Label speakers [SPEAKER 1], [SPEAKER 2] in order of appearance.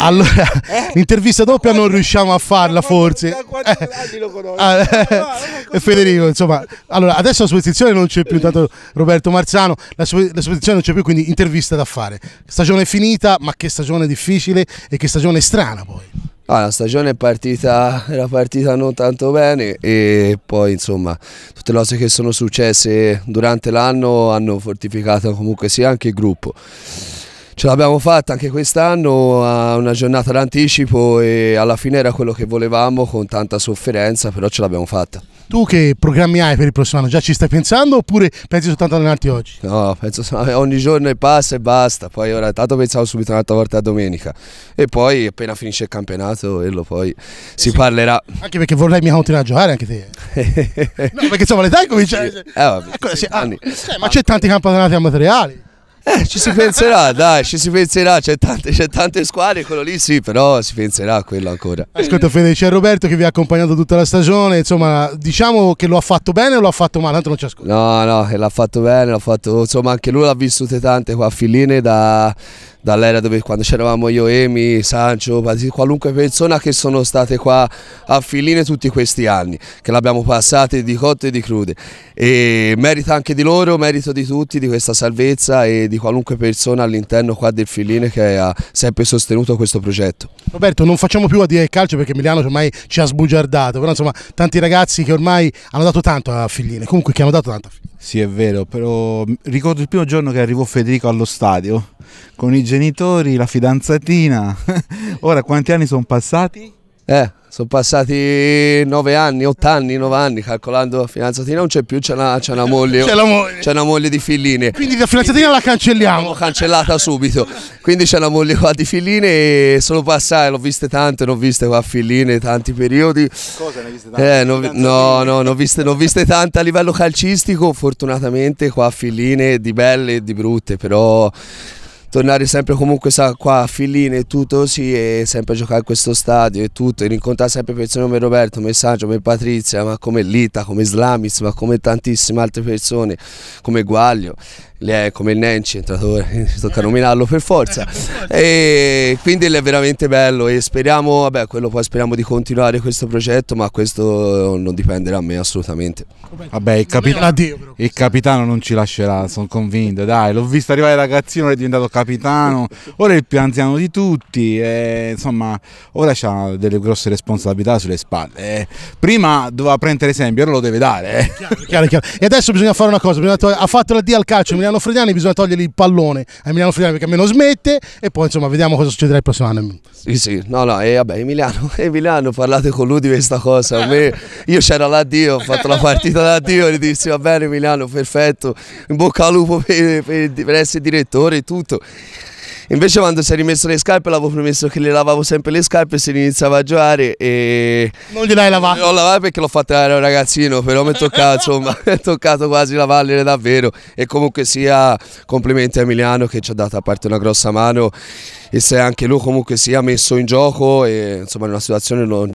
[SPEAKER 1] Allora,
[SPEAKER 2] eh? l'intervista doppia non riusciamo a farla forse. Eh. Ah, eh. eh Federico, insomma, allora, adesso la sua posizione non c'è più, dato Roberto Marzano, la sua, posizione non c'è più, quindi intervista da fare. Stagione finita, ma che stagione difficile e che stagione strana poi.
[SPEAKER 3] Ah, la stagione è partita, era partita non tanto bene e poi insomma tutte le cose che sono successe durante l'anno hanno fortificato comunque sia anche il gruppo ce l'abbiamo fatta anche quest'anno a una giornata d'anticipo e alla fine era quello che volevamo con tanta sofferenza, però ce l'abbiamo fatta.
[SPEAKER 2] Tu che programmi hai per il prossimo anno? Già ci stai pensando oppure pensi soltanto ad allenarti oggi?
[SPEAKER 3] No, penso eh, ogni giorno e passa e basta, poi ora tanto pensavo subito un'altra volta a domenica e poi appena finisce il campionato quello poi eh si, si parlerà.
[SPEAKER 2] Anche perché vorrei mi continuare a giocare anche te. Eh.
[SPEAKER 3] no, perché insomma l'età comincia... Eh, ecco, sì, ah, anni. ma c'è tanti campionati amatoriali. Eh, ci si penserà, dai, ci si penserà, c'è tante, c'è tante, squadre, quello lì sì, però si penserà a quello ancora. Ascolta
[SPEAKER 2] Fede, c'è Roberto che vi ha accompagnato tutta la stagione, insomma, diciamo che lo ha fatto bene o lo ha fatto male, tanto non ci
[SPEAKER 3] ascolta. No, no, che l'ha fatto bene, l'ha fatto, insomma, anche lui l'ha vissute tante qua a Filline da dall'era dove quando c'eravamo io, Emi, Sancio, qualunque persona che sono state qua a Filline tutti questi anni, che l'abbiamo passate di cotte e di crude. E merito anche di loro, merito di tutti, di questa salvezza e di qualunque persona all'interno qua del Filline che ha sempre sostenuto questo progetto.
[SPEAKER 2] Roberto, non facciamo più a dire il calcio perché Milano ormai ci ha sbugiardato, però insomma tanti ragazzi che ormai hanno dato tanto a Filline, comunque che hanno dato tanto a Filline.
[SPEAKER 1] Sì, è vero, però mm, ricordo il primo giorno che arrivò Federico allo stadio con i genitori, la fidanzatina. Ora quanti anni sono passati?
[SPEAKER 3] Eh, sono passati 9 anni, 8 anni, 9 anni, calcolando la fidanzatina non c'è più, c'è una, una, moglie. C'è, moglie. c'è una moglie di filline. Quindi la fidanzatina la cancelliamo. L'ho cancellata subito. Quindi c'è una moglie qua di filline e sono passate, l'ho viste tante, non ho viste qua filline, tanti periodi. Cosa ne hai viste eh, tante? Eh, non, no, no, non ho viste, non viste tante a livello calcistico, fortunatamente qua filline, di belle e di brutte, però tornare sempre comunque sa, qua a Filline e tutto così e sempre giocare a questo stadio e tutto e rincontrare sempre persone come Roberto, come Sancio, come Patrizia, ma come Lita, come Slamis, ma come tantissime altre persone, come Guaglio è come il Nenci, entratore, tocca nominarlo per forza. E quindi è veramente bello e speriamo, vabbè, quello poi speriamo di continuare questo progetto, ma questo non dipenderà da me assolutamente. Vabbè, il, capitano, il capitano non ci lascerà, sono
[SPEAKER 1] convinto, dai, l'ho visto arrivare ragazzino, ora è diventato capitano, ora è il più anziano di tutti, e, insomma, ora ha delle grosse responsabilità sulle spalle. Eh. prima doveva prendere esempio, ora lo deve dare. Eh. Chiaro, chiaro, chiaro. E adesso bisogna fare una cosa, ha fatto la D al calcio,
[SPEAKER 2] mi Emiliano Frediani bisogna togliergli il pallone a Emiliano Frediani perché almeno smette e poi insomma vediamo cosa succederà il prossimo
[SPEAKER 3] anno. Sì, sì, no, no, e eh, vabbè, Emiliano, Emiliano, parlate con lui di questa cosa. Me, io c'era l'addio, ho fatto la partita d'addio gli dissi va bene Emiliano, perfetto, in bocca al lupo per, per, per essere direttore e tutto. Invece quando si è rimesso le scarpe l'avevo promesso che le lavavo sempre le scarpe se iniziava a giocare e... Non gliel'hai lavate? L'ho lavate perché l'ho fatta da ragazzino, però mi è toccato, insomma, è toccato quasi lavarle davvero e comunque sia complimenti a Emiliano che ci ha dato a parte una grossa mano e se anche lui comunque sia messo in gioco e insomma in una situazione non...